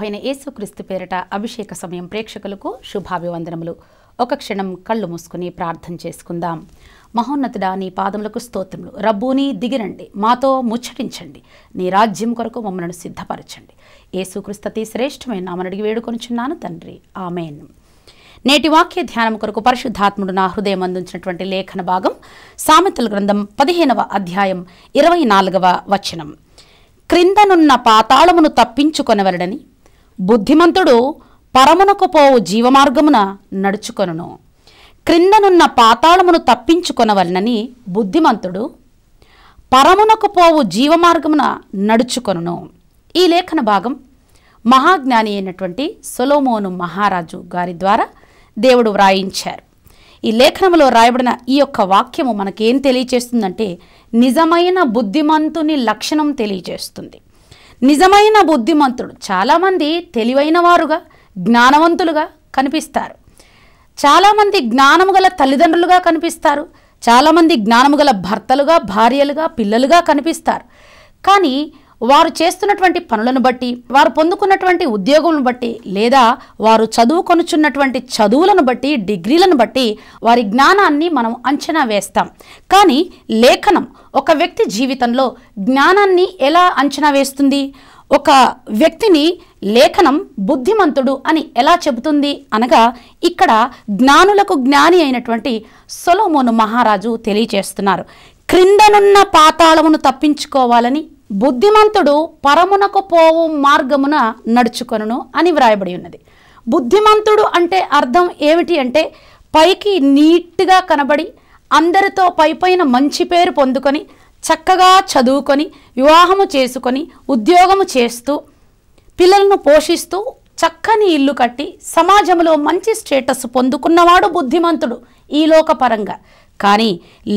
ప్రభైన యేసుక్రీస్తు పేరిట అభిషేక సమయం ప్రేక్షకులకు శుభాభివందనములు ఒక క్షణం కళ్ళు మూసుకుని ప్రార్థన చేసుకుందాం మహోన్నతుడా నీ పాదములకు స్తోత్రములు రబ్బుని దిగిరండి మాతో ముచ్చటించండి నీ రాజ్యం కొరకు మమ్మలను సిద్ధపరచండి యేసుక్రీస్తతి శ్రేష్టమైన నామని అడిగి వేడుకొనిచున్నాను తండ్రి ఆమెను నేటి వాక్య ధ్యానం కొరకు పరిశుద్ధాత్ముడు నా హృదయం అందించినటువంటి లేఖన భాగం సామెతల గ్రంథం పదిహేనవ అధ్యాయం ఇరవై నాలుగవ వచనం క్రిందనున్న పాతాళమును తప్పించుకొనవలడని బుద్ధిమంతుడు పరమునకు పోవు జీవమార్గమున నడుచుకొనును క్రిందనున్న పాతాళమును తప్పించుకొనవలనని బుద్ధిమంతుడు పరమునకు పోవు జీవమార్గమున నడుచుకొనును ఈ లేఖన భాగం మహాజ్ఞాని అయినటువంటి సొలోమోను మహారాజు గారి ద్వారా దేవుడు వ్రాయించారు ఈ లేఖనంలో రాయబడిన ఈ యొక్క వాక్యము మనకేం తెలియచేస్తుందంటే నిజమైన బుద్ధిమంతుని లక్షణం తెలియజేస్తుంది నిజమైన బుద్ధిమంతుడు చాలామంది తెలివైన వారుగా జ్ఞానవంతులుగా కనిపిస్తారు చాలామంది జ్ఞానము గల తల్లిదండ్రులుగా కనిపిస్తారు చాలామంది జ్ఞానము గల భర్తలుగా భార్యలుగా పిల్లలుగా కనిపిస్తారు కానీ వారు చేస్తున్నటువంటి పనులను బట్టి వారు పొందుకున్నటువంటి ఉద్యోగములను బట్టి లేదా వారు చదువుకొనుచున్నటువంటి చదువులను బట్టి డిగ్రీలను బట్టి వారి జ్ఞానాన్ని మనం అంచనా వేస్తాం కానీ లేఖనం ఒక వ్యక్తి జీవితంలో జ్ఞానాన్ని ఎలా అంచనా వేస్తుంది ఒక వ్యక్తిని లేఖనం బుద్ధిమంతుడు అని ఎలా చెబుతుంది అనగా ఇక్కడ జ్ఞానులకు జ్ఞాని అయినటువంటి సొలోమోను మహారాజు తెలియచేస్తున్నారు క్రిందనున్న పాతాళమును తప్పించుకోవాలని బుద్ధిమంతుడు పరమునకు పోవు మార్గమున నడుచుకొనును అని వ్రాయబడి ఉన్నది బుద్ధిమంతుడు అంటే అర్థం ఏమిటి అంటే పైకి నీట్గా కనబడి అందరితో పైపైన మంచి పేరు పొందుకొని చక్కగా చదువుకొని వివాహము చేసుకొని ఉద్యోగము చేస్తూ పిల్లలను పోషిస్తూ చక్కని ఇల్లు కట్టి సమాజంలో మంచి స్టేటస్ పొందుకున్నవాడు బుద్ధిమంతుడు ఈ లోకపరంగా కానీ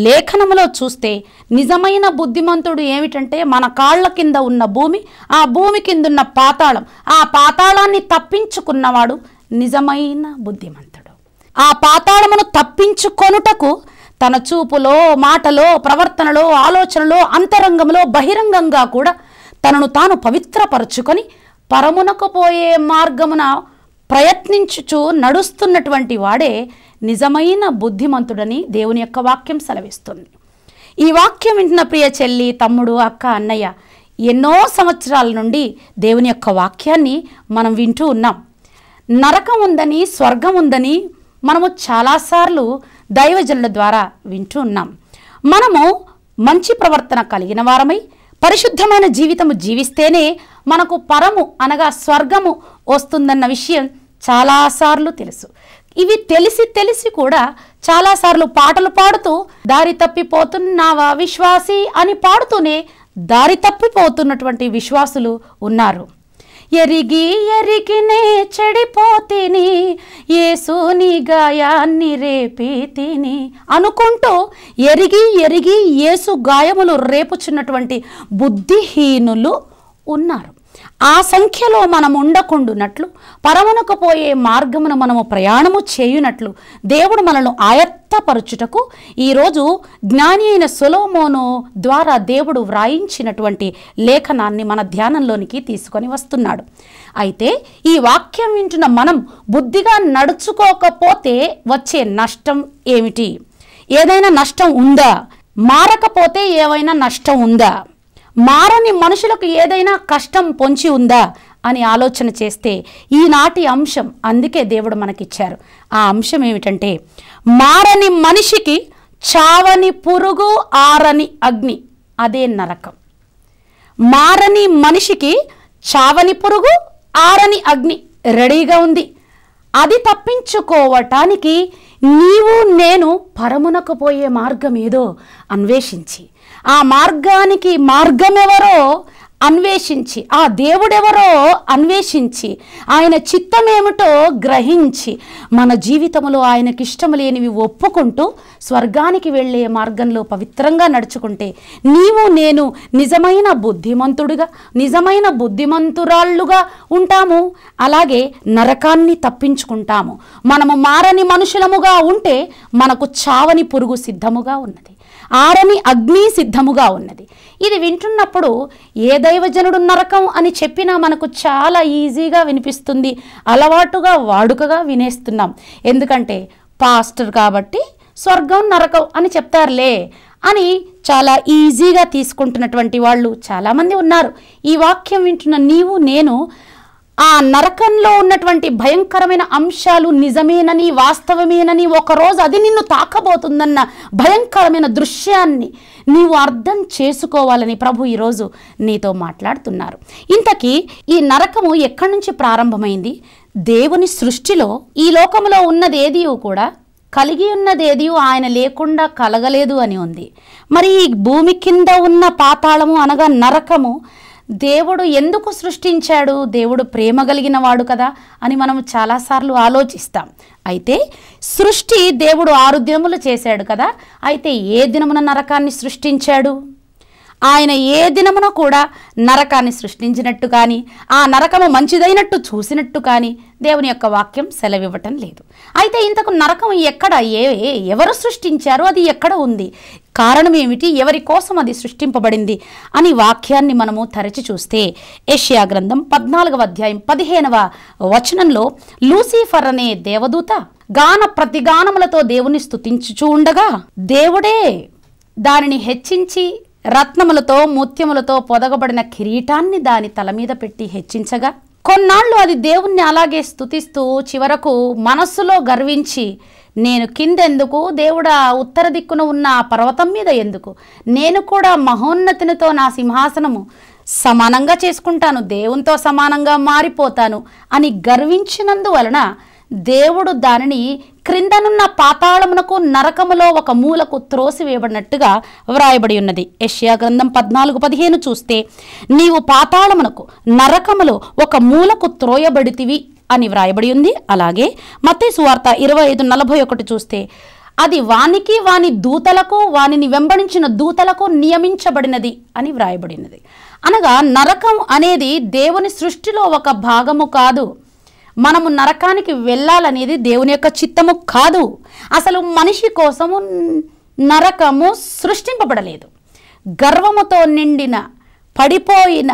లేఖనములో చూస్తే నిజమైన బుద్ధిమంతుడు ఏమిటంటే మన కాళ్ళ కింద ఉన్న భూమి ఆ భూమి కిందున్న పాతాళం ఆ పాతాళాన్ని తప్పించుకున్నవాడు నిజమైన బుద్ధిమంతుడు ఆ పాతాళమును తప్పించుకొనుటకు తన చూపులో మాటలో ప్రవర్తనలో ఆలోచనలో అంతరంగంలో బహిరంగంగా కూడా తనను తాను పవిత్రపరుచుకొని పరమునకు పోయే మార్గమున ప్రయత్నించుచు నడుస్తున్నటువంటి వాడే నిజమైన బుద్ధిమంతుడని దేవుని యొక్క వాక్యం సెలవిస్తుంది ఈ వాక్యం వింటున్న ప్రియ చెల్లి తమ్ముడు అక్క అన్నయ్య ఎన్నో సంవత్సరాల నుండి దేవుని యొక్క వాక్యాన్ని మనం వింటూ ఉన్నాం నరకం ఉందని స్వర్గం ఉందని మనము చాలాసార్లు దైవజనుల ద్వారా వింటూ ఉన్నాం మనము మంచి ప్రవర్తన కలిగిన వారమై పరిశుద్ధమైన జీవితము జీవిస్తేనే మనకు పరము అనగా స్వర్గము వస్తుందన్న విషయం చాలాసార్లు తెలుసు ఇవి తెలిసి తెలిసి కూడా చాలాసార్లు పాటలు పాడుతూ దారి తప్పిపోతున్నావా విశ్వాసి అని పాడుతూనే దారి తప్పిపోతున్నటువంటి విశ్వాసులు ఉన్నారు ఎరిగి ఎరిగినే చెడిపోతిని ఏసుని గాయాన్ని రేపితిని అనుకుంటూ ఎరిగి ఎరిగి ఏసు గాయములు రేపుచున్నటువంటి బుద్ధిహీనులు ఉన్నారు ఆ సంఖ్యలో మనం ఉండకుండునట్లు పరమునకు పోయే మార్గమును మనము ప్రయాణము చేయునట్లు దేవుడు మనను ఆయత్తపరుచుటకు ఈరోజు జ్ఞాని అయిన సులోమోను ద్వారా దేవుడు వ్రాయించినటువంటి లేఖనాన్ని మన ధ్యానంలోనికి తీసుకొని వస్తున్నాడు అయితే ఈ వాక్యం వింటున్న మనం బుద్ధిగా నడుచుకోకపోతే వచ్చే నష్టం ఏమిటి ఏదైనా నష్టం ఉందా మారకపోతే ఏవైనా నష్టం ఉందా మారని మనుషులకు ఏదైనా కష్టం పొంచి ఉందా అని ఆలోచన చేస్తే ఈనాటి అంశం అందుకే దేవుడు మనకిచ్చారు ఆ అంశం ఏమిటంటే మారని మనిషికి చావని పురుగు ఆరని అగ్ని అదే నరకం మారని మనిషికి చావని పురుగు ఆరని అగ్ని రెడీగా ఉంది అది తప్పించుకోవటానికి నీవు నేను పరమునకు పోయే మార్గం ఏదో అన్వేషించి ఆ మార్గానికి మార్గం ఎవరో అన్వేషించి ఆ దేవుడెవరో అన్వేషించి ఆయన చిత్తం ఏమిటో గ్రహించి మన జీవితంలో ఆయనకి ఇష్టం లేనివి ఒప్పుకుంటూ స్వర్గానికి వెళ్ళే మార్గంలో పవిత్రంగా నడుచుకుంటే నీవు నేను నిజమైన బుద్ధిమంతుడుగా నిజమైన బుద్ధిమంతురాళ్ళుగా ఉంటాము అలాగే నరకాన్ని తప్పించుకుంటాము మనము మారని మనుషులముగా ఉంటే మనకు చావని పురుగు సిద్ధముగా ఉన్నది ఆరని అగ్ని సిద్ధముగా ఉన్నది ఇది వింటున్నప్పుడు ఏ దైవజనుడు నరకం అని చెప్పినా మనకు చాలా ఈజీగా వినిపిస్తుంది అలవాటుగా వాడుకగా వినేస్తున్నాం ఎందుకంటే పాస్టర్ కాబట్టి స్వర్గం నరకం అని చెప్తారులే అని చాలా ఈజీగా తీసుకుంటున్నటువంటి వాళ్ళు చాలామంది ఉన్నారు ఈ వాక్యం వింటున్న నీవు నేను ఆ నరకంలో ఉన్నటువంటి భయంకరమైన అంశాలు నిజమేనని వాస్తవమేనని ఒకరోజు అది నిన్ను తాకబోతుందన్న భయంకరమైన దృశ్యాన్ని నీవు అర్థం చేసుకోవాలని ప్రభు ఈరోజు నీతో మాట్లాడుతున్నారు ఇంతకీ ఈ నరకము ఎక్కడి నుంచి ప్రారంభమైంది దేవుని సృష్టిలో ఈ లోకంలో ఉన్నదేది కూడా కలిగి ఉన్నదేది ఆయన లేకుండా కలగలేదు అని ఉంది మరి ఈ భూమి కింద ఉన్న పాతాళము అనగా నరకము దేవుడు ఎందుకు సృష్టించాడు దేవుడు ప్రేమ కలిగిన వాడు కదా అని మనం చాలాసార్లు ఆలోచిస్తాం అయితే సృష్టి దేవుడు ఆరు దినములు చేశాడు కదా అయితే ఏ దినమున నరకాన్ని సృష్టించాడు ఆయన ఏ దినమున కూడా నరకాన్ని సృష్టించినట్టు కానీ ఆ నరకము మంచిదైనట్టు చూసినట్టు కానీ దేవుని యొక్క వాక్యం సెలవివ్వటం లేదు అయితే ఇంతకు నరకం ఎక్కడ ఏ ఎవరు సృష్టించారు అది ఎక్కడ ఉంది కారణం ఏమిటి ఎవరి కోసం అది సృష్టింపబడింది అని వాక్యాన్ని మనము తరచి చూస్తే ఏషియా గ్రంథం పద్నాలుగవ అధ్యాయం పదిహేనవ వచనంలో లూసిఫర్ అనే దేవదూత గాన ప్రతిగానములతో దేవుని స్థుతించుచూ ఉండగా దేవుడే దానిని హెచ్చించి రత్నములతో ముత్యములతో పొదగబడిన కిరీటాన్ని దాని తల మీద పెట్టి హెచ్చించగా కొన్నాళ్ళు అది దేవుణ్ణి అలాగే స్థుతిస్తూ చివరకు మనస్సులో గర్వించి నేను కిందెందుకు దేవుడా ఉత్తర దిక్కున ఉన్న పర్వతం మీద ఎందుకు నేను కూడా మహోన్నతినితో నా సింహాసనము సమానంగా చేసుకుంటాను దేవునితో సమానంగా మారిపోతాను అని గర్వించినందువలన దేవుడు దానిని క్రిందనున్న పాతాళమునకు నరకములో ఒక మూలకు త్రోసివేయబడినట్టుగా వ్రాయబడి ఉన్నది యష్యా గ్రంథం పద్నాలుగు పదిహేను చూస్తే నీవు పాతాళమునకు నరకములో ఒక మూలకు త్రోయబడితివి అని వ్రాయబడి ఉంది అలాగే మత్తయి సువార్త ఇరవై ఐదు నలభై ఒకటి చూస్తే అది వానికి వాని దూతలకు వానిని వెంబడించిన దూతలకు నియమించబడినది అని వ్రాయబడినది అనగా నరకం అనేది దేవుని సృష్టిలో ఒక భాగము కాదు మనము నరకానికి వెళ్ళాలనేది దేవుని యొక్క చిత్తము కాదు అసలు మనిషి కోసము నరకము సృష్టింపబడలేదు గర్వముతో నిండిన పడిపోయిన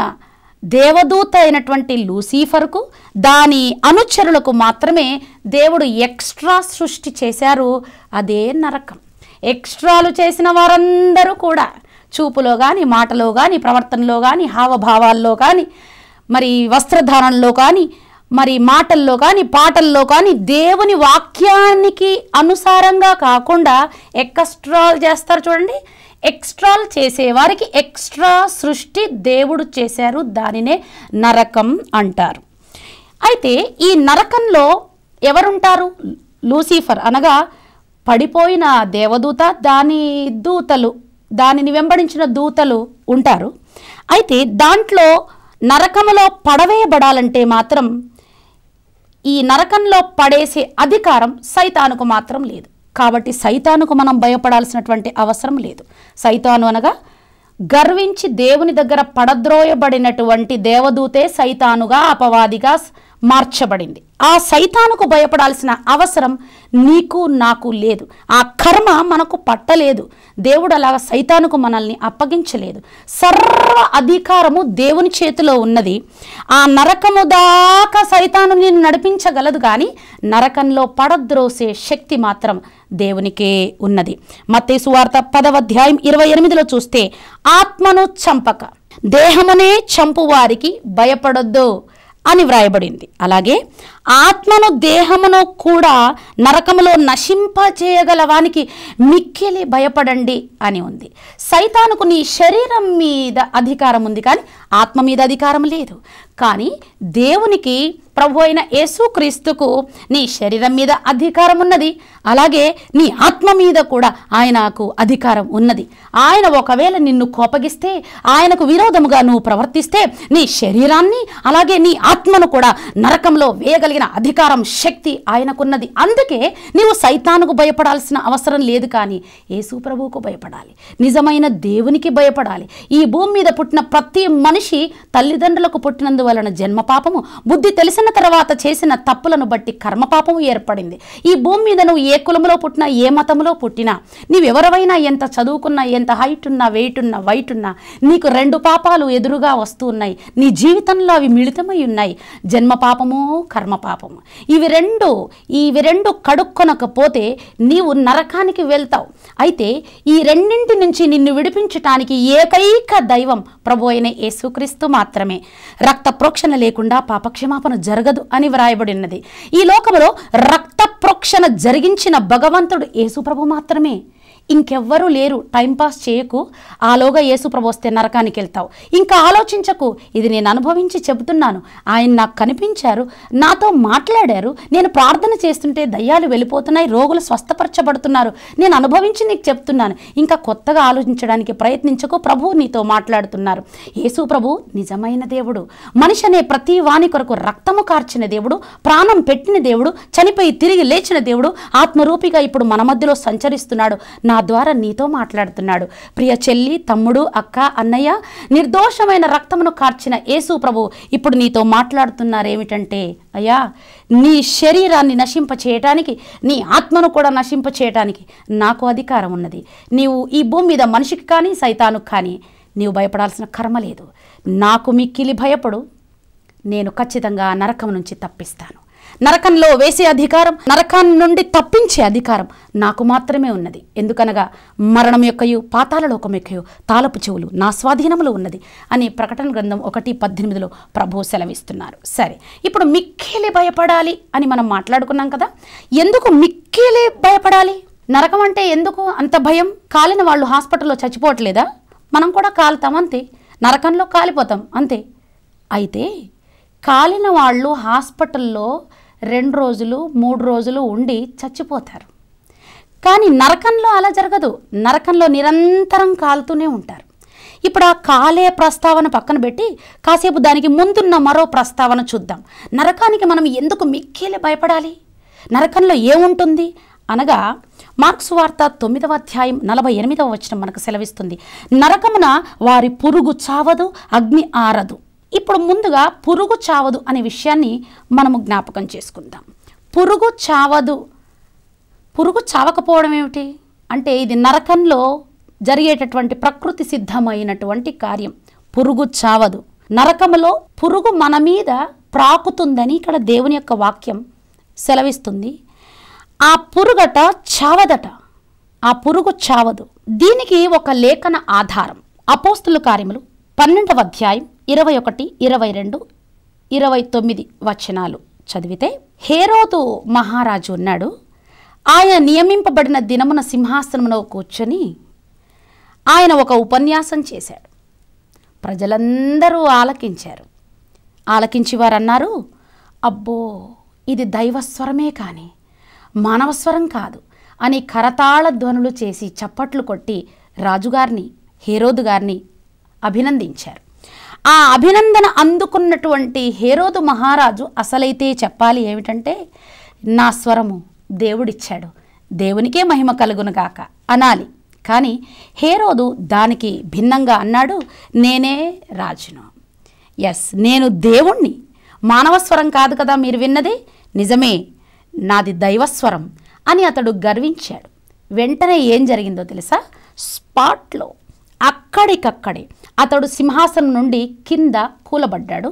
దేవదూత అయినటువంటి లూసీఫర్కు దాని అనుచరులకు మాత్రమే దేవుడు ఎక్స్ట్రా సృష్టి చేశారు అదే నరకం ఎక్స్ట్రాలు చేసిన వారందరూ కూడా చూపులో కానీ మాటలో కానీ ప్రవర్తనలో కానీ హావభావాల్లో కానీ మరి వస్త్రధారణలో కానీ మరి మాటల్లో కానీ పాటల్లో కానీ దేవుని వాక్యానికి అనుసారంగా కాకుండా ఎక్స్ట్రాలు చేస్తారు చూడండి ఎక్స్ట్రాలు చేసేవారికి ఎక్స్ట్రా సృష్టి దేవుడు చేశారు దానినే నరకం అంటారు అయితే ఈ నరకంలో ఎవరుంటారు లూసిఫర్ అనగా పడిపోయిన దేవదూత దాని దూతలు దానిని వెంబడించిన దూతలు ఉంటారు అయితే దాంట్లో నరకములో పడవేయబడాలంటే మాత్రం ఈ నరకంలో పడేసే అధికారం సైతానుకు మాత్రం లేదు కాబట్టి సైతానుకు మనం భయపడాల్సినటువంటి అవసరం లేదు సైతాను అనగా గర్వించి దేవుని దగ్గర పడద్రోయబడినటువంటి దేవదూతే సైతానుగా అపవాదిగా మార్చబడింది ఆ సైతానుకు భయపడాల్సిన అవసరం నీకు నాకు లేదు ఆ కర్మ మనకు పట్టలేదు దేవుడు అలాగ సైతానుకు మనల్ని అప్పగించలేదు సర్వ అధికారము దేవుని చేతిలో ఉన్నది ఆ నరకము దాకా సైతాను నేను నడిపించగలదు కానీ నరకంలో పడద్రోసే శక్తి మాత్రం దేవునికే ఉన్నది మత్తే సువార్త పదవ అధ్యాయం ఇరవై ఎనిమిదిలో చూస్తే ఆత్మను చంపక దేహమునే చంపు వారికి భయపడొద్దు అని వ్రాయబడింది అలాగే ఆత్మను దేహమును కూడా నరకములో నశింప వానికి మిక్కిలి భయపడండి అని ఉంది సైతానుకు నీ శరీరం మీద అధికారం ఉంది కానీ ఆత్మ మీద అధికారం లేదు కానీ దేవునికి ప్రభు అయిన యేసుక్రీస్తుకు నీ శరీరం మీద అధికారం ఉన్నది అలాగే నీ ఆత్మ మీద కూడా ఆయనకు అధికారం ఉన్నది ఆయన ఒకవేళ నిన్ను కోపగిస్తే ఆయనకు విరోధముగా నువ్వు ప్రవర్తిస్తే నీ శరీరాన్ని అలాగే నీ ఆత్మను కూడా నరకంలో వేయగలిగిన అధికారం శక్తి ఆయనకున్నది అందుకే నీవు సైతానుకు భయపడాల్సిన అవసరం లేదు కానీ యేసు ప్రభువుకు భయపడాలి నిజమైన దేవునికి భయపడాలి ఈ భూమి మీద పుట్టిన ప్రతి మనిషి తల్లిదండ్రులకు పుట్టినందు వలన జన్మపాపము బుద్ధి తెలిసిన తర్వాత చేసిన తప్పులను బట్టి కర్మపాపము ఏర్పడింది ఈ భూమి మీద నువ్వు ఏ కులంలో పుట్టినా ఏ మతంలో పుట్టినా నీవెవరవైనా ఎంత చదువుకున్నా ఎంత హైట్ ఉన్నా వెయిట్ ఉన్నా వైట్ ఉన్నా నీకు రెండు పాపాలు ఎదురుగా వస్తూ ఉన్నాయి నీ జీవితంలో అవి మిళితమై ఉన్నాయి జన్మ పాపము కర్మ పాపము ఇవి రెండు ఇవి రెండు కడుక్కొనకపోతే నీవు నరకానికి వెళ్తావు అయితే ఈ రెండింటి నుంచి నిన్ను విడిపించటానికి ఏకైక దైవం ప్రభు అయిన యేసుక్రీస్తు మాత్రమే రక్త ప్రోక్షణ లేకుండా పాపక్షమాపణ జరగదు అని వ్రాయబడినది ఈ లోకములో రక్త ప్రోక్షణ జరిగించిన భగవంతుడు యేసుప్రభు మాత్రమే ఇంకెవ్వరూ లేరు టైంపాస్ చేయకు ఆలోగా యేసుప్రభు వస్తే నరకానికి వెళ్తావు ఇంకా ఆలోచించకు ఇది నేను అనుభవించి చెబుతున్నాను ఆయన నాకు కనిపించారు నాతో మాట్లాడారు నేను ప్రార్థన చేస్తుంటే దయ్యాలు వెళ్ళిపోతున్నాయి రోగులు స్వస్థపరచబడుతున్నారు నేను అనుభవించి నీకు చెప్తున్నాను ఇంకా కొత్తగా ఆలోచించడానికి ప్రయత్నించకు ప్రభు నీతో మాట్లాడుతున్నారు యేసు ప్రభు నిజమైన దేవుడు మనిషి అనే ప్రతి వాణి కొరకు రక్తము కార్చిన దేవుడు ప్రాణం పెట్టిన దేవుడు చనిపోయి తిరిగి లేచిన దేవుడు ఆత్మరూపిగా ఇప్పుడు మన మధ్యలో సంచరిస్తున్నాడు నా నా ద్వారా నీతో మాట్లాడుతున్నాడు ప్రియ చెల్లి తమ్ముడు అక్క అన్నయ్య నిర్దోషమైన రక్తమును కార్చిన యేసు ప్రభు ఇప్పుడు నీతో మాట్లాడుతున్నారేమిటంటే అయ్యా నీ శరీరాన్ని నశింప చేయటానికి నీ ఆత్మను కూడా నశింప చేయటానికి నాకు అధికారం ఉన్నది నీవు ఈ భూమి మీద మనిషికి కానీ సైతాను కానీ నీవు భయపడాల్సిన కర్మ లేదు నాకు మిక్కిలి భయపడు నేను ఖచ్చితంగా నరకం నుంచి తప్పిస్తాను నరకంలో వేసే అధికారం నరకాన్ని నుండి తప్పించే అధికారం నాకు మాత్రమే ఉన్నది ఎందుకనగా మరణం యొక్కయు పాతాల లోకం యొక్కయు తాలపు చెవులు నా స్వాధీనంలో ఉన్నది అని ప్రకటన గ్రంథం ఒకటి పద్దెనిమిదిలో ప్రభు సెలవిస్తున్నారు సరే ఇప్పుడు మిక్కేలే భయపడాలి అని మనం మాట్లాడుకున్నాం కదా ఎందుకు మిక్కేలే భయపడాలి నరకం అంటే ఎందుకు అంత భయం కాలిన వాళ్ళు హాస్పిటల్లో చచ్చిపోవట్లేదా మనం కూడా కాలుతాం అంతే నరకంలో కాలిపోతాం అంతే అయితే కాలిన వాళ్ళు హాస్పిటల్లో రెండు రోజులు మూడు రోజులు ఉండి చచ్చిపోతారు కానీ నరకంలో అలా జరగదు నరకంలో నిరంతరం కాలుతూనే ఉంటారు ఇప్పుడు ఆ కాలే ప్రస్తావన పక్కన పెట్టి కాసేపు దానికి ముందున్న మరో ప్రస్తావన చూద్దాం నరకానికి మనం ఎందుకు మిక్కిలి భయపడాలి నరకంలో ఏముంటుంది అనగా మార్క్స్ వార్త తొమ్మిదవ అధ్యాయం నలభై ఎనిమిదవ వచ్చిన మనకు సెలవిస్తుంది నరకమున వారి పురుగు చావదు అగ్ని ఆరదు ఇప్పుడు ముందుగా పురుగు చావదు అనే విషయాన్ని మనము జ్ఞాపకం చేసుకుందాం పురుగు చావదు పురుగు చావకపోవడం ఏమిటి అంటే ఇది నరకంలో జరిగేటటువంటి ప్రకృతి సిద్ధమైనటువంటి కార్యం పురుగు చావదు నరకములో పురుగు మన మీద ప్రాకుతుందని ఇక్కడ దేవుని యొక్క వాక్యం సెలవిస్తుంది ఆ పురుగట చావదట ఆ పురుగు చావదు దీనికి ఒక లేఖన ఆధారం అపోస్తుల కార్యములు పన్నెండవ అధ్యాయం ఇరవై ఒకటి ఇరవై రెండు ఇరవై తొమ్మిది వచనాలు చదివితే హేరోదు మహారాజు ఉన్నాడు ఆయన నియమింపబడిన దినమున సింహాసనంలో కూర్చొని ఆయన ఒక ఉపన్యాసం చేశాడు ప్రజలందరూ ఆలకించారు ఆలకించి వారన్నారు అబ్బో ఇది దైవస్వరమే కానీ మానవస్వరం కాదు అని కరతాళ ధ్వనులు చేసి చప్పట్లు కొట్టి రాజుగారిని హేరోదు గారిని అభినందించారు ఆ అభినందన అందుకున్నటువంటి హేరోదు మహారాజు అసలైతే చెప్పాలి ఏమిటంటే నా స్వరము దేవుడిచ్చాడు దేవునికే మహిమ కలుగునుగాక అనాలి కానీ హేరోదు దానికి భిన్నంగా అన్నాడు నేనే రాజును ఎస్ నేను దేవుణ్ణి మానవస్వరం కాదు కదా మీరు విన్నది నిజమే నాది దైవస్వరం అని అతడు గర్వించాడు వెంటనే ఏం జరిగిందో తెలుసా స్పాట్లో అక్కడికక్కడే అతడు సింహాసనం నుండి కింద కూలబడ్డాడు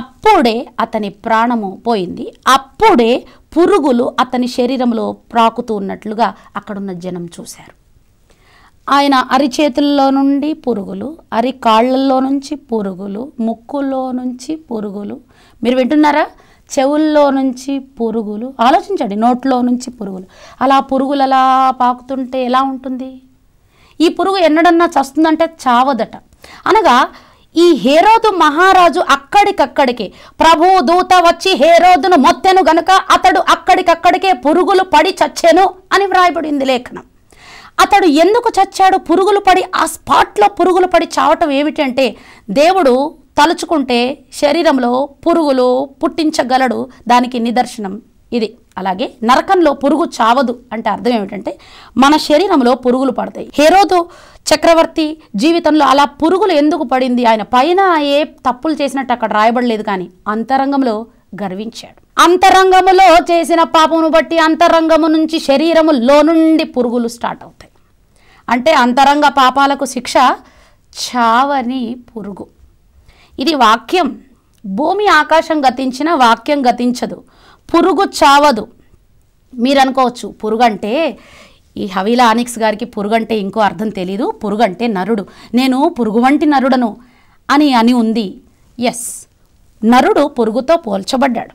అప్పుడే అతని ప్రాణము పోయింది అప్పుడే పురుగులు అతని శరీరంలో ప్రాకుతూ ఉన్నట్లుగా అక్కడున్న జనం చూశారు ఆయన అరిచేతుల్లో నుండి పురుగులు అరి కాళ్ళల్లో నుంచి పురుగులు ముక్కుల్లో నుంచి పురుగులు మీరు వింటున్నారా చెవుల్లో నుంచి పురుగులు ఆలోచించండి నోట్లో నుంచి పురుగులు అలా పురుగులు అలా పాకుతుంటే ఎలా ఉంటుంది ఈ పురుగు ఎన్నడన్నా చస్తుందంటే చావదట అనగా ఈ హేరోదు మహారాజు అక్కడికక్కడికే ప్రభు దూత వచ్చి హేరోదును మొత్తెను గనుక అతడు అక్కడికక్కడికే పురుగులు పడి చచ్చెను అని వ్రాయబడింది లేఖనం అతడు ఎందుకు చచ్చాడు పురుగులు పడి ఆ స్పాట్లో పురుగులు పడి చావటం ఏమిటంటే దేవుడు తలుచుకుంటే శరీరంలో పురుగులు పుట్టించగలడు దానికి నిదర్శనం ఇది అలాగే నరకంలో పురుగు చావదు అంటే అర్థం ఏమిటంటే మన శరీరంలో పురుగులు పడతాయి హేరోదు చక్రవర్తి జీవితంలో అలా పురుగులు ఎందుకు పడింది ఆయన పైన ఏ తప్పులు చేసినట్టు అక్కడ రాయబడలేదు కానీ అంతరంగంలో గర్వించాడు అంతరంగములో చేసిన పాపమును బట్టి అంతరంగము నుంచి శరీరములో నుండి పురుగులు స్టార్ట్ అవుతాయి అంటే అంతరంగ పాపాలకు శిక్ష చావని పురుగు ఇది వాక్యం భూమి ఆకాశం గతించిన వాక్యం గతించదు పురుగు చావదు మీరు అనుకోవచ్చు పురుగు అంటే ఈ హవీలా ఆనిక్స్ గారికి పురుగు అంటే ఇంకో అర్థం తెలీదు పురుగు అంటే నరుడు నేను పురుగు వంటి నరుడను అని అని ఉంది ఎస్ నరుడు పురుగుతో పోల్చబడ్డాడు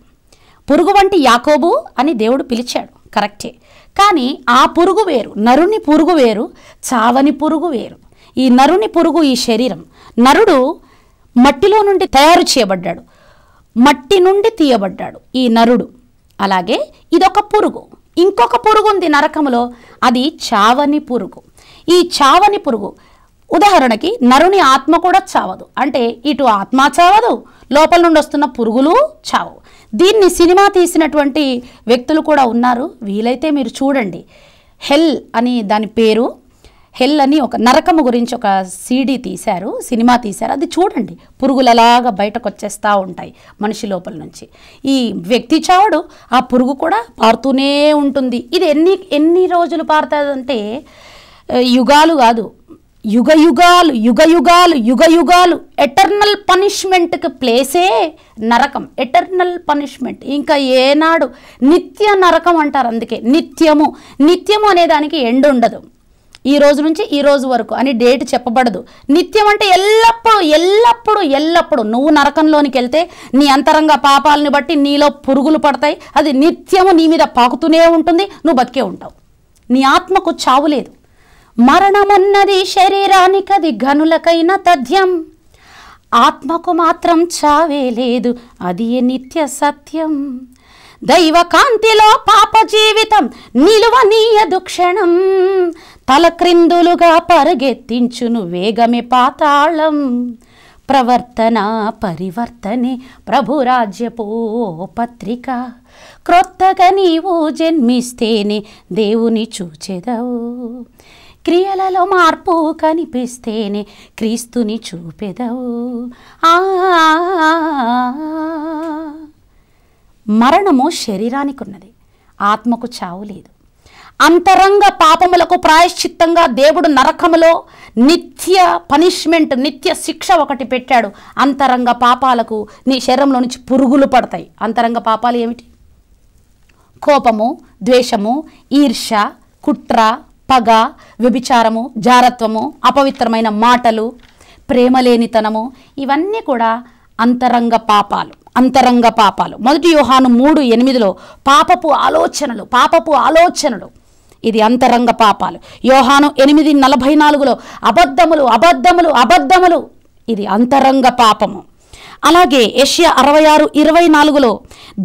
పురుగు వంటి యాకోబు అని దేవుడు పిలిచాడు కరెక్టే కానీ ఆ పురుగు వేరు నరుని పురుగు వేరు చావని పురుగు వేరు ఈ నరుని పురుగు ఈ శరీరం నరుడు మట్టిలో నుండి తయారు చేయబడ్డాడు మట్టి నుండి తీయబడ్డాడు ఈ నరుడు అలాగే ఇదొక పురుగు ఇంకొక పురుగు ఉంది నరకములో అది చావని పురుగు ఈ చావని పురుగు ఉదాహరణకి నరుని ఆత్మ కూడా చావదు అంటే ఇటు ఆత్మ చావదు లోపల నుండి వస్తున్న పురుగులు చావు దీన్ని సినిమా తీసినటువంటి వ్యక్తులు కూడా ఉన్నారు వీలైతే మీరు చూడండి హెల్ అని దాని పేరు హెల్ అని ఒక నరకము గురించి ఒక సీడీ తీశారు సినిమా తీశారు అది చూడండి పురుగులలాగా బయటకు వచ్చేస్తూ ఉంటాయి మనిషి లోపల నుంచి ఈ వ్యక్తి చావుడు ఆ పురుగు కూడా పారుతూనే ఉంటుంది ఇది ఎన్ని ఎన్ని రోజులు పారుతుందంటే యుగాలు కాదు యుగ యుగాలు యుగ యుగాలు యుగ యుగాలు ఎటర్నల్ పనిష్మెంట్కి ప్లేసే నరకం ఎటర్నల్ పనిష్మెంట్ ఇంకా ఏనాడు నిత్య నరకం అంటారు అందుకే నిత్యము నిత్యము అనేదానికి ఎండు ఉండదు ఈ రోజు నుంచి ఈ రోజు వరకు అని డేట్ చెప్పబడదు నిత్యం అంటే ఎల్లప్పుడూ ఎల్లప్పుడూ ఎల్లప్పుడూ నువ్వు నరకంలోనికి వెళ్తే నీ అంతరంగ పాపాలని బట్టి నీలో పురుగులు పడతాయి అది నిత్యము నీ మీద పాకుతూనే ఉంటుంది నువ్వు బతికే ఉంటావు నీ ఆత్మకు చావు లేదు మరణమున్నది శరీరానికది గనులకైన తథ్యం ఆత్మకు మాత్రం చావే లేదు అది నిత్య సత్యం దైవ కాంతిలో పాప జీవితం నిలువ నీయదు క్షణం తలక్రిందులుగా పరుగెత్తించును వేగమే పాతాళం ప్రవర్తన పరివర్తనే ప్రభురాజ్యపు పత్రిక క్రొత్తగా నీవు జన్మిస్తేనే దేవుని చూచెదవు క్రియలలో మార్పు కనిపిస్తేనే క్రీస్తుని చూపెదవు మరణము శరీరానికి ఉన్నది ఆత్మకు చావు లేదు అంతరంగ పాపములకు ప్రాయశ్చిత్తంగా దేవుడు నరకములో నిత్య పనిష్మెంట్ నిత్య శిక్ష ఒకటి పెట్టాడు అంతరంగ పాపాలకు నీ శరీరంలో నుంచి పురుగులు పడతాయి అంతరంగ పాపాలు ఏమిటి కోపము ద్వేషము ఈర్ష కుట్ర పగ వ్యభిచారము జారత్వము అపవిత్రమైన మాటలు ప్రేమలేనితనము ఇవన్నీ కూడా అంతరంగ పాపాలు అంతరంగ పాపాలు మొదటి వ్యూహాను మూడు ఎనిమిదిలో పాపపు ఆలోచనలు పాపపు ఆలోచనలు ఇది అంతరంగ పాపాలు యోహాను ఎనిమిది నలభై నాలుగులో అబద్ధములు అబద్ధములు అబద్ధములు ఇది అంతరంగ పాపము అలాగే ఏషియా అరవై ఆరు ఇరవై నాలుగులో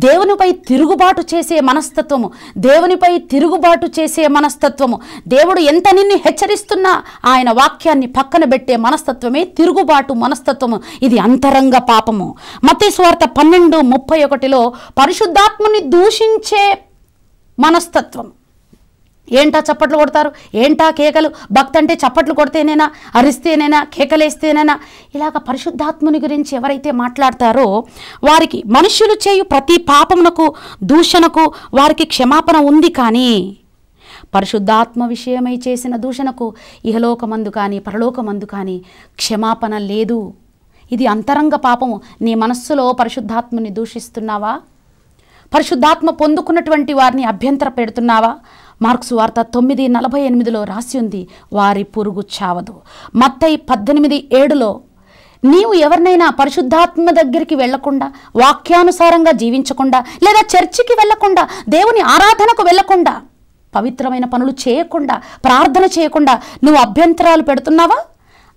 దేవునిపై తిరుగుబాటు చేసే మనస్తత్వము దేవునిపై తిరుగుబాటు చేసే మనస్తత్వము దేవుడు ఎంత నిన్ను హెచ్చరిస్తున్నా ఆయన వాక్యాన్ని పక్కన పెట్టే మనస్తత్వమే తిరుగుబాటు మనస్తత్వము ఇది అంతరంగ పాపము మతేశ్వార్త పన్నెండు ముప్పై ఒకటిలో పరిశుద్ధాత్ముని దూషించే మనస్తత్వము ఏంటా చప్పట్లు కొడతారు ఏంటా కేకలు భక్తి అంటే చప్పట్లు కొడితేనేనా అరిస్తేనేనా కేకలేస్తేనేనా ఇలాగ పరిశుద్ధాత్ముని గురించి ఎవరైతే మాట్లాడతారో వారికి మనుషులు చేయు ప్రతి పాపమునకు దూషణకు వారికి క్షమాపణ ఉంది కానీ పరిశుద్ధాత్మ విషయమై చేసిన దూషణకు ఇహలోకమందు కానీ పరలోకమందు కానీ క్షమాపణ లేదు ఇది అంతరంగ పాపము నీ మనస్సులో పరిశుద్ధాత్మని దూషిస్తున్నావా పరిశుద్ధాత్మ పొందుకున్నటువంటి వారిని అభ్యంతర పెడుతున్నావా మార్క్స్ వార్త తొమ్మిది నలభై ఎనిమిదిలో రాసి ఉంది వారి పురుగు చావదు మత్తయి పద్దెనిమిది ఏడులో నీవు ఎవరినైనా పరిశుద్ధాత్మ దగ్గరికి వెళ్లకుండా వాక్యానుసారంగా జీవించకుండా లేదా చర్చికి వెళ్లకుండా దేవుని ఆరాధనకు వెళ్లకుండా పవిత్రమైన పనులు చేయకుండా ప్రార్థన చేయకుండా నువ్వు అభ్యంతరాలు పెడుతున్నావా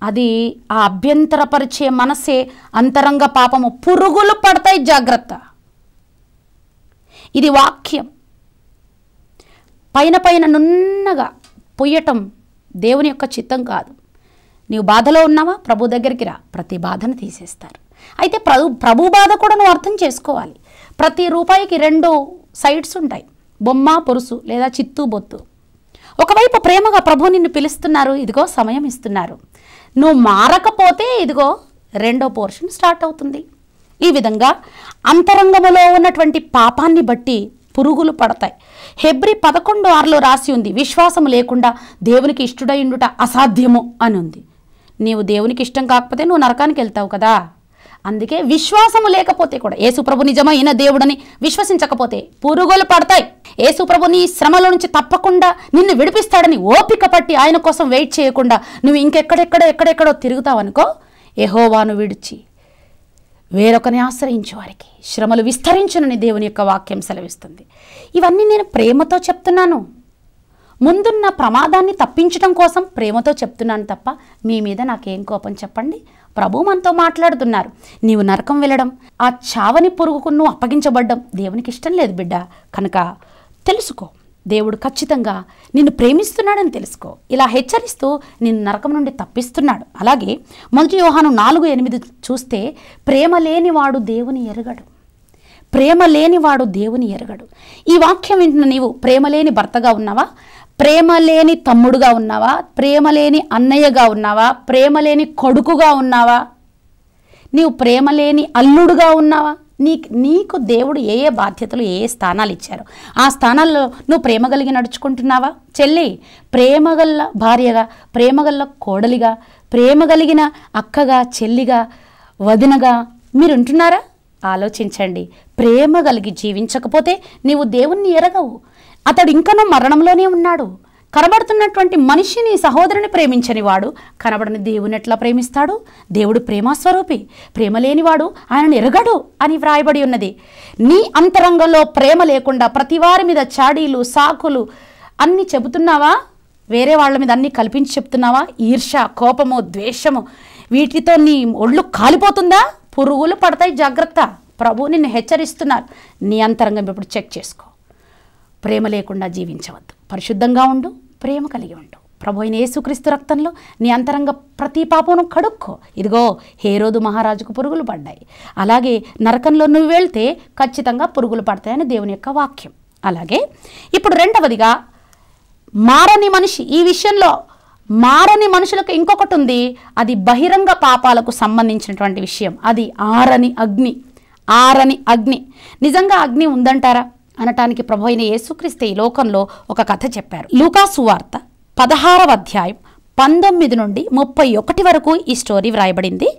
అది ఆ అభ్యంతరపరిచే మనసే అంతరంగ పాపము పురుగులు పడతాయి జాగ్రత్త ఇది వాక్యం పైన పైన నున్నగా పొయ్యటం దేవుని యొక్క చిత్తం కాదు నీవు బాధలో ఉన్నావా ప్రభు దగ్గరికి రా ప్రతి బాధను తీసేస్తారు అయితే ప్రభు ప్రభు బాధ కూడా నువ్వు అర్థం చేసుకోవాలి ప్రతి రూపాయికి రెండు సైడ్స్ ఉంటాయి బొమ్మ పొరుసు లేదా చిత్తు బొత్తు ఒకవైపు ప్రేమగా ప్రభు నిన్ను పిలుస్తున్నారు ఇదిగో సమయం ఇస్తున్నారు నువ్వు మారకపోతే ఇదిగో రెండో పోర్షన్ స్టార్ట్ అవుతుంది ఈ విధంగా అంతరంగములో ఉన్నటువంటి పాపాన్ని బట్టి పురుగులు పడతాయి హెబ్రి పదకొండు ఆరులో రాసి ఉంది విశ్వాసం లేకుండా దేవునికి ఇష్టడయుండుట అసాధ్యము అని ఉంది నీవు దేవునికి ఇష్టం కాకపోతే నువ్వు నరకానికి వెళ్తావు కదా అందుకే విశ్వాసము లేకపోతే కూడా యేసుప్రభు నిజమైన దేవుడని విశ్వసించకపోతే పురుగులు పడతాయి యేసుప్రభు నీ శ్రమలో నుంచి తప్పకుండా నిన్ను విడిపిస్తాడని ఓపిక పట్టి ఆయన కోసం వెయిట్ చేయకుండా నువ్వు ఇంకెక్కడెక్కడో ఎక్కడెక్కడో తిరుగుతావనుకో ఎహోవాను విడిచి వేరొకరిని ఆశ్రయించే వారికి శ్రమలు విస్తరించునని దేవుని యొక్క వాక్యం సెలవిస్తుంది ఇవన్నీ నేను ప్రేమతో చెప్తున్నాను ముందున్న ప్రమాదాన్ని తప్పించడం కోసం ప్రేమతో చెప్తున్నాను తప్ప మీ మీద నాకేం కోపం చెప్పండి ప్రభు మనతో మాట్లాడుతున్నారు నీవు నరకం వెళ్ళడం ఆ చావని పురుగుకు నువ్వు అప్పగించబడ్డం దేవునికి ఇష్టం లేదు బిడ్డ కనుక తెలుసుకో దేవుడు ఖచ్చితంగా నిన్ను ప్రేమిస్తున్నాడని తెలుసుకో ఇలా హెచ్చరిస్తూ నిన్ను నరకం నుండి తప్పిస్తున్నాడు అలాగే మొదటి యోహాను నాలుగు ఎనిమిది చూస్తే ప్రేమ లేనివాడు దేవుని ఎరగడు ప్రేమ లేనివాడు దేవుని ఎరగడు ఈ వాక్యం వింటున్న నీవు ప్రేమ లేని భర్తగా ఉన్నావా ప్రేమ లేని తమ్ముడుగా ఉన్నావా ప్రేమ లేని అన్నయ్యగా ఉన్నావా ప్రేమ లేని కొడుకుగా ఉన్నావా నీవు ప్రేమ లేని అల్లుడుగా ఉన్నావా నీ నీకు దేవుడు ఏ ఏ బాధ్యతలు ఏ ఏ స్థానాలు ఇచ్చారు ఆ స్థానాల్లో నువ్వు ప్రేమ కలిగి నడుచుకుంటున్నావా చెల్లి ప్రేమగల్ల భార్యగా ప్రేమగల్ల కోడలిగా ప్రేమ కలిగిన అక్కగా చెల్లిగా వదినగా మీరు ఉంటున్నారా ఆలోచించండి ప్రేమ కలిగి జీవించకపోతే నీవు దేవుణ్ణి ఎరగవు అతడు ఇంకనూ మరణంలోనే ఉన్నాడు కనబడుతున్నటువంటి మనిషిని సహోదరుని ప్రేమించని వాడు కనబడని దేవుని ఎట్లా ప్రేమిస్తాడు దేవుడు ప్రేమస్వరూపి ప్రేమ లేనివాడు ఆయనను ఎరగడు అని వ్రాయబడి ఉన్నది నీ అంతరంగంలో ప్రేమ లేకుండా ప్రతి వారి మీద చాడీలు సాకులు అన్నీ చెబుతున్నావా వేరే వాళ్ళ మీద అన్ని కల్పించి చెప్తున్నావా ఈర్ష కోపము ద్వేషము వీటితో నీ ఒళ్ళు కాలిపోతుందా పురుగులు పడతాయి జాగ్రత్త ప్రభు నిన్ను హెచ్చరిస్తున్నారు నీ అంతరంగం ఇప్పుడు చెక్ చేసుకో ప్రేమ లేకుండా జీవించవద్దు పరిశుద్ధంగా ఉండు ప్రేమ కలిగి ఉండు ప్రభు అయిన యేసుక్రీస్తు రక్తంలో నీ అంతరంగ ప్రతి పాపను కడుక్కో ఇదిగో హేరోదు మహారాజుకు పురుగులు పడ్డాయి అలాగే నరకంలో నువ్వు వెళ్తే ఖచ్చితంగా పురుగులు పడతాయని దేవుని యొక్క వాక్యం అలాగే ఇప్పుడు రెండవదిగా మారని మనిషి ఈ విషయంలో మారని మనుషులకు ఇంకొకటి ఉంది అది బహిరంగ పాపాలకు సంబంధించినటువంటి విషయం అది ఆరని అగ్ని ఆరని అగ్ని నిజంగా అగ్ని ఉందంటారా అనటానికి ప్రభు అయిన యేసుక్రీస్తు ఈ లోకంలో ఒక కథ చెప్పారు లూకాసువార్త పదహారవ అధ్యాయం పంతొమ్మిది నుండి ముప్పై ఒకటి వరకు ఈ స్టోరీ వ్రాయబడింది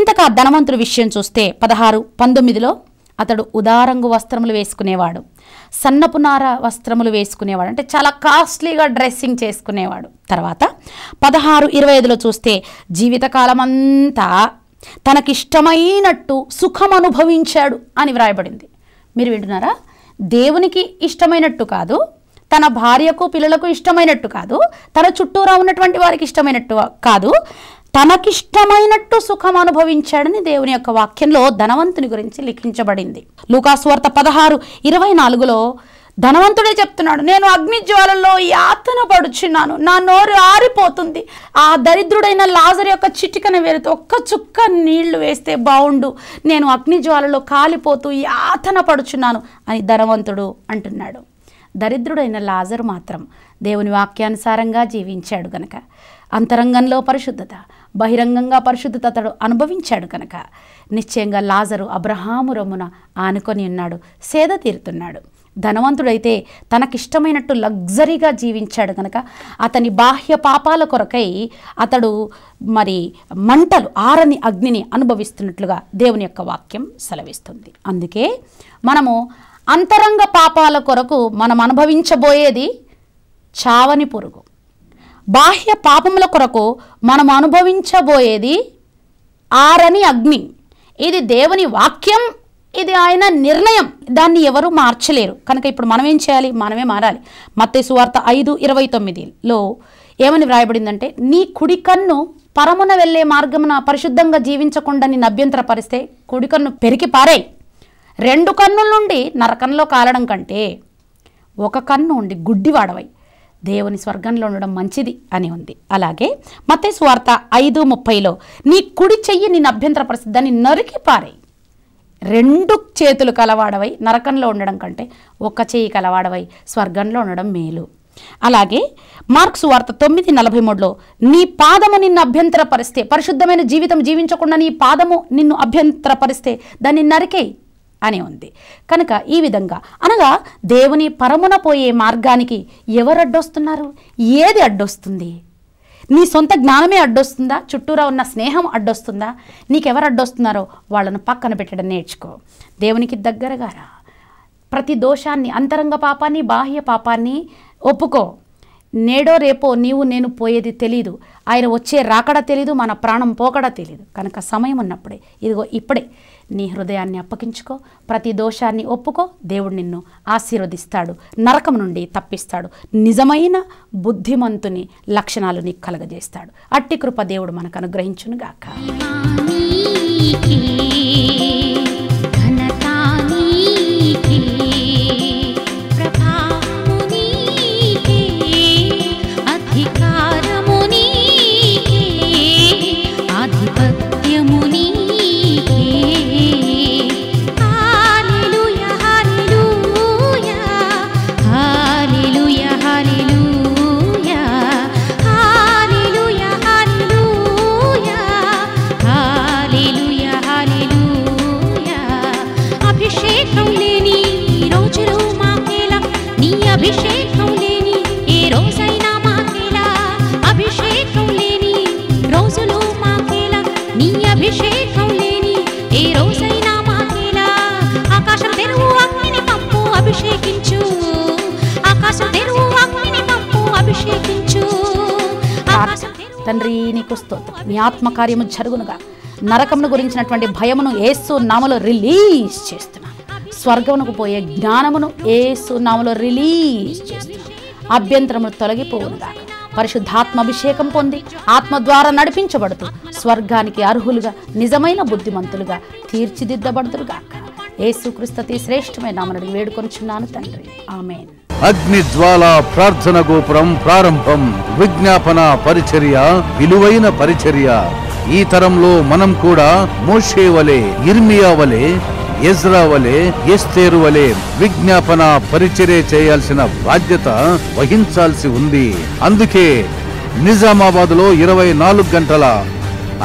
ఇంతకా ధనవంతుడి విషయం చూస్తే పదహారు పంతొమ్మిదిలో అతడు ఉదారంగు వస్త్రములు వేసుకునేవాడు సన్నపునార వస్త్రములు వేసుకునేవాడు అంటే చాలా కాస్ట్లీగా డ్రెస్సింగ్ చేసుకునేవాడు తర్వాత పదహారు ఇరవై ఐదులో చూస్తే జీవితకాలమంతా తనకిష్టమైనట్టు సుఖం అనుభవించాడు అని వ్రాయబడింది మీరు వింటున్నారా దేవునికి ఇష్టమైనట్టు కాదు తన భార్యకు పిల్లలకు ఇష్టమైనట్టు కాదు తన చుట్టూరా ఉన్నటువంటి వారికి ఇష్టమైనట్టు కాదు తనకిష్టమైనట్టు సుఖం అనుభవించాడని దేవుని యొక్క వాక్యంలో ధనవంతుని గురించి లిఖించబడింది లూకాస్వార్త పదహారు ఇరవై నాలుగులో ధనవంతుడే చెప్తున్నాడు నేను అగ్ని జ్వాలలో యాతన పడుచున్నాను నా నోరు ఆరిపోతుంది ఆ దరిద్రుడైన లాజర్ యొక్క చిటికన వేరుతో ఒక్క చుక్క నీళ్లు వేస్తే బాగుండు నేను అగ్ని జ్వాలలో కాలిపోతూ యాతన పడుచున్నాను అని ధనవంతుడు అంటున్నాడు దరిద్రుడైన లాజరు మాత్రం దేవుని వాక్యానుసారంగా జీవించాడు గనక అంతరంగంలో పరిశుద్ధత బహిరంగంగా పరిశుద్ధత అతడు అనుభవించాడు కనుక నిశ్చయంగా లాజరు అబ్రహాము రమ్మున ఆనుకొని ఉన్నాడు సేద తీరుతున్నాడు ధనవంతుడైతే తనకిష్టమైనట్టు లగ్జరీగా జీవించాడు కనుక అతని బాహ్య పాపాల కొరకై అతడు మరి మంటలు ఆరని అగ్నిని అనుభవిస్తున్నట్లుగా దేవుని యొక్క వాక్యం సెలవిస్తుంది అందుకే మనము అంతరంగ పాపాల కొరకు మనం అనుభవించబోయేది చావని పురుగు బాహ్య పాపముల కొరకు మనం అనుభవించబోయేది ఆరని అగ్ని ఇది దేవుని వాక్యం ఇది ఆయన నిర్ణయం దాన్ని ఎవరు మార్చలేరు కనుక ఇప్పుడు మనం ఏం చేయాలి మనమే మారాలి మత్తే సువార్త ఐదు ఇరవై తొమ్మిదిలో ఏమని వ్రాయబడిందంటే నీ కుడి కన్ను పరమున వెళ్లే మార్గమున పరిశుద్ధంగా జీవించకుండా నిన్ను అభ్యంతరపరిస్తే కుడి కన్ను పెరికి పారే రెండు కన్నుల నుండి నరకంలో కాలడం కంటే ఒక కన్ను ఉండి గుడ్డి వాడవై దేవుని స్వర్గంలో ఉండడం మంచిది అని ఉంది అలాగే మతే స్వార్థ ఐదు ముప్పైలో నీ కుడి చెయ్యి నిన్ను అభ్యంతరపరిస్తే దాన్ని నరికి పారాయి రెండు చేతులు కలవాడవై నరకంలో ఉండడం కంటే ఒక్క చేయి కలవాడవై స్వర్గంలో ఉండడం మేలు అలాగే మార్క్స్ వార్త తొమ్మిది నలభై మూడులో నీ పాదము నిన్ను అభ్యంతరపరిస్తే పరిశుద్ధమైన జీవితం జీవించకుండా నీ పాదము నిన్ను అభ్యంతరపరిస్తే దాన్ని నరికే అని ఉంది కనుక ఈ విధంగా అనగా దేవుని పరమున పోయే మార్గానికి ఎవరు అడ్డొస్తున్నారు ఏది అడ్డొస్తుంది నీ సొంత జ్ఞానమే అడ్డొస్తుందా చుట్టూరా ఉన్న స్నేహం అడ్డొస్తుందా నీకెవరు అడ్డొస్తున్నారో వాళ్ళను పక్కన పెట్టడం నేర్చుకో దేవునికి దగ్గరగా రా ప్రతి దోషాన్ని అంతరంగ పాపాన్ని బాహ్య పాపాన్ని ఒప్పుకో నేడో రేపో నీవు నేను పోయేది తెలీదు ఆయన వచ్చే రాకడా తెలీదు మన ప్రాణం పోకడా తెలీదు కనుక సమయం ఉన్నప్పుడే ఇదిగో ఇప్పుడే నీ హృదయాన్ని అప్పగించుకో ప్రతి దోషాన్ని ఒప్పుకో దేవుడు నిన్ను ఆశీర్వదిస్తాడు నరకం నుండి తప్పిస్తాడు నిజమైన బుద్ధిమంతుని లక్షణాలు నీకు కలగజేస్తాడు అట్టి కృప దేవుడు మనకు అనుగ్రహించునుగాక నీకు స్తోత్రం నీ ఆత్మకార్యము జరుగునుగా నరకమును గురించినటువంటి భయమును ఏసు నామలో రిలీజ్ చేస్తున్నాను స్వర్గమునకు పోయే జ్ఞానమును ఏసు నామలో రిలీజ్ చేస్తున్నాను అభ్యంతరములు తొలగిపోవునుగా పరిశుద్ధాత్మాభిషేకం అభిషేకం పొంది ఆత్మ ద్వారా నడిపించబడుతూ స్వర్గానికి అర్హులుగా నిజమైన బుద్ధిమంతులుగా తీర్చిదిద్దబడుతురుగాక ఏసుక్రీస్తు శ్రేష్టమైన నామనడి వేడుకొనుచున్నాను తండ్రి ఆమెను అగ్నిజ్వాల ప్రార్థన గోపురం ప్రారంభం విజ్ఞాపన పరిచర్య విలువైన పరిచర్య ఈ తరంలో మనం కూడా మోషే వలె ఇర్మియా వలె ఎజ్రా వలె ఎస్తేరు వలె విజ్ఞాపన పరిచర్య చేయాల్సిన బాధ్యత వహించాల్సి ఉంది అందుకే నిజామాబాద్ లో ఇరవై నాలుగు గంటల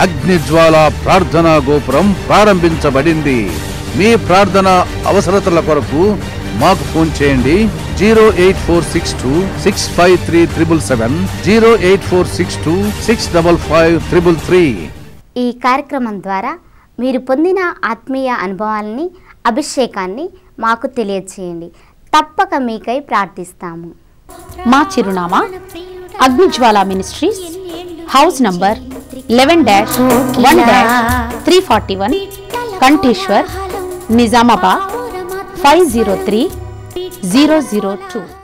అగ్నిజ్వాల ప్రార్థనా గోపురం ప్రారంభించబడింది మీ ప్రార్థన అవసరతల కొరకు మాకు ఫోన్ చేయండి zero eight four six two six five three triple seven zero eight four six two six double five triple three ఈ కార్యక్రమం ద్వారా మీరు పొందిన ఆత్మీయ అనుభవాల్ని అభిషేకాన్ని మాకు తెలియచేయండి తప్పక మీకై ప్రార్థిస్తాము మా చిరునామా Agnijwala ministries house number eleven dash one dash three forty one Kanteshwar Nizamabad five zero three 002.